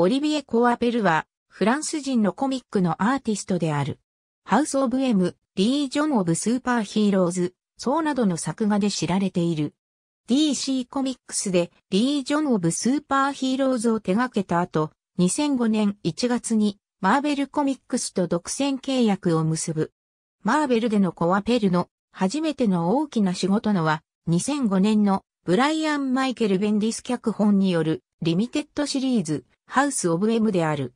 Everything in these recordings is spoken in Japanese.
オリビエ・コアペルは、フランス人のコミックのアーティストである。ハウス・オブ・エム、リージョン・オブ・スーパーヒーローズ、そうなどの作画で知られている。DC コミックスでリージョン・オブ・スーパーヒーローズを手掛けた後、2005年1月にマーベルコミックスと独占契約を結ぶ。マーベルでのコアペルの初めての大きな仕事のは2005年のブライアン・マイケル・ベンディス脚本によるリミテッドシリーズ、ハウス・オブ・エムである。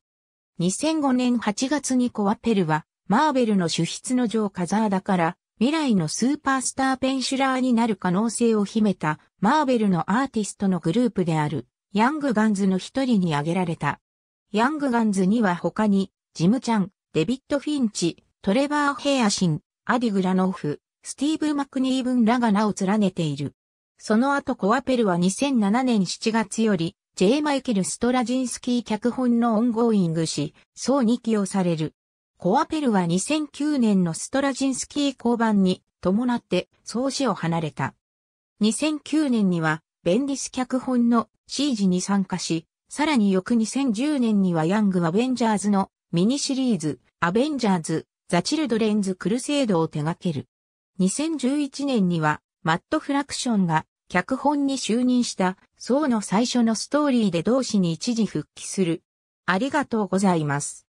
2005年8月にコアペルは、マーベルの主筆のジョー・カザーダから、未来のスーパースターペンシュラーになる可能性を秘めた、マーベルのアーティストのグループである、ヤング・ガンズの一人に挙げられた。ヤング・ガンズには他に、ジム・チャン、デビッド・フィンチ、トレバー・ヘアシン、アディ・グラノフ、スティーブ・マクニーブンらが名を連ねている。その後コアペルは2007年7月より、ーマイケル・ストラジンスキー脚本のオンゴーイングし、うに起用される。コアペルは2009年のストラジンスキー交番に伴って総司を離れた。2009年にはベンディス脚本のシージに参加し、さらに翌2010年にはヤング・アベンジャーズのミニシリーズ、アベンジャーズ、ザ・チルドレンズ・クルセイドを手掛ける。2011年にはマット・フラクションが脚本に就任した層の最初のストーリーで同志に一時復帰する。ありがとうございます。